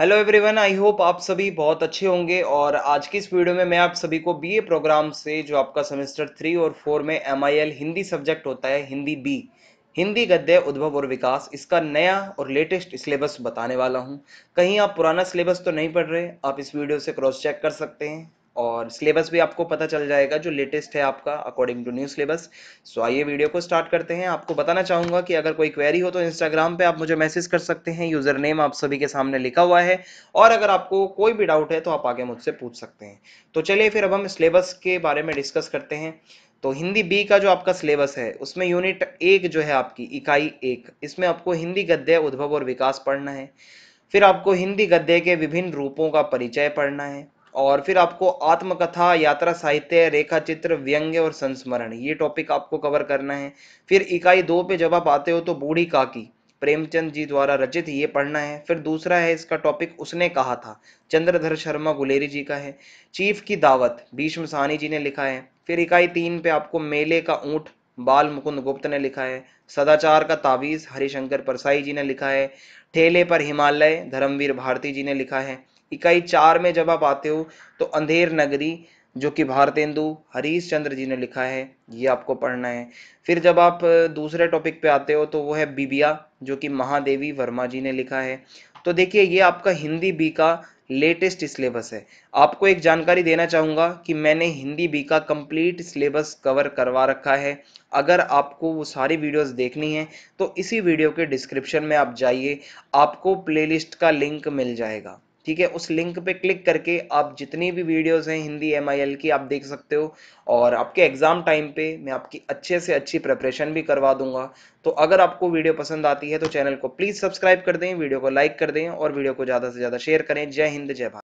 hello everyone I hope आप सभी बहुत अच्छे होंगे और आज की इस वीडियो में मैं आप सभी को बीए प्रोग्राम से जो आपका सेमेस्टर थ्री और फोर में एमआईएल हिंदी सब्जेक्ट होता है हिंदी बी हिंदी गद्य उद्भव और विकास इसका नया और लेटेस्ट सिलेबस बताने वाला हूँ कहीं आप पुराना सिलेबस तो नहीं पढ़ रहे आप इस वीडियो से क्रॉस चेक कर सकते हैं और सिलेबस भी आपको पता चल जाएगा जो लेटेस्ट है आपका according to new syllabus so आइए वीडियो को स्टार्ट करते हैं आपको बताना चाहूँगा कि अगर कोई क्वेरी हो तो इंस्टाग्राम पे आप मुझे मैसेज कर सकते हैं यूज़र नेम आप सभी के सामने लिखा हुआ है और अगर आपको कोई भी डाउट है तो आप आगे मुझसे पूछ सकते हैं तो चलिए फिर अब हम सिलेबस के बारे में डिस्कस करते हैं तो हिंदी बी का जो आपका सिलेबस है उसमें यूनिट एक जो है आपकी इकाई एक इसमें आपको हिंदी गद्य उद्भव और विकास पढ़ना है फिर आपको हिंदी गद्य के विभिन्न रूपों का परिचय पढ़ना है और फिर आपको आत्मकथा यात्रा साहित्य रेखा चित्र व्यंग्य और संस्मरण ये टॉपिक आपको कवर करना है फिर इकाई दो पे जब आप आते हो तो बूढ़ी काकी प्रेमचंद जी द्वारा रचित ये पढ़ना है फिर दूसरा है इसका टॉपिक उसने कहा था चंद्रधर शर्मा गुलेरी जी का है चीफ की दावत भीष्म साहनी जी ने लिखा है फिर इकाई तीन पे आपको मेले का ऊँट बाल मुकुंद गुप्त ने लिखा है सदाचार का तावीज़ हरिशंकर परसाई जी ने लिखा है ठेले पर हिमालय धर्मवीर भारती जी ने लिखा है इकाई चार में जब आप आते हो तो अंधेर नगरी जो कि भारतेंदु हरीश चंद्र जी ने लिखा है ये आपको पढ़ना है फिर जब आप दूसरे टॉपिक पे आते हो तो वो है बीबिया जो कि महादेवी वर्मा जी ने लिखा है तो देखिए ये आपका हिंदी बी का लेटेस्ट सिलेबस है आपको एक जानकारी देना चाहूँगा कि मैंने हिंदी बी का कंप्लीट सिलेबस कवर करवा रखा है अगर आपको वो सारी वीडियोस देखनी है तो इसी वीडियो के डिस्क्रिप्शन में आप जाइए आपको प्लेलिस्ट का लिंक मिल जाएगा ठीक है उस लिंक पे क्लिक करके आप जितनी भी वीडियोस हैं हिंदी एम की आप देख सकते हो और आपके एग्ज़ाम टाइम पे मैं आपकी अच्छे से अच्छी प्रिपरेशन भी करवा दूंगा तो अगर आपको वीडियो पसंद आती है तो चैनल को प्लीज़ सब्सक्राइब कर दें वीडियो को लाइक कर दें और वीडियो को ज़्यादा से ज़्यादा शेयर करें जय हिंद जय भारत